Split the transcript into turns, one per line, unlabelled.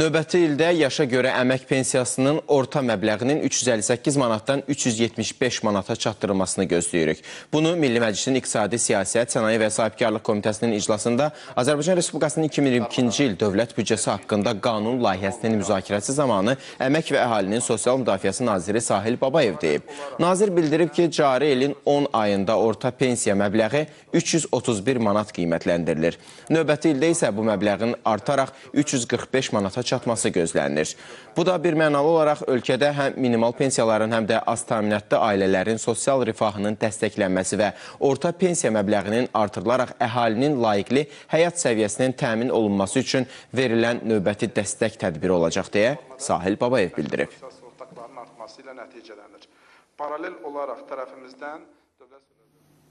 Növbəti ildə yaşa görə əmək pensiyasının orta məbləğinin 358 manatdan 375 manata çatdırılmasını gözləyirik. Bunu Milli Məclisin İqtisadi Siyasət, Sənaye və Sahibkarlıq Komitəsinin iclasında Azərbaycan Respublikasının 2022-ci il dövlət büdcəsi haqqında qanun layihəsinin müzakirəsi zamanı Əmək və Əhalinin Sosial Müdafiəsi Naziri Sahil Babayev deyib. Nazir bildirib ki, cari ilin 10 ayında orta pensiya məbləği 331 manat qiymətləndirilir. Növbəti ildə isə bu məbləğin artaraq 345 manata çatdırılmasını çatması gözlənilir. Bu da bir mənalı olaraq ölkədə həm minimal pensiyaların, həm də az təminatlı ailələrin sosial rifahının dəstəklənməsi və orta pensiya məbləğinin artırılaraq əhalinin layiqli həyat səviyyəsinin təmin olunması üçün verilən növbəti dəstək tədbiri olacaq deyə Sahil Babayev bildirib.
Paralel olaraq tərəfimizdən dövlət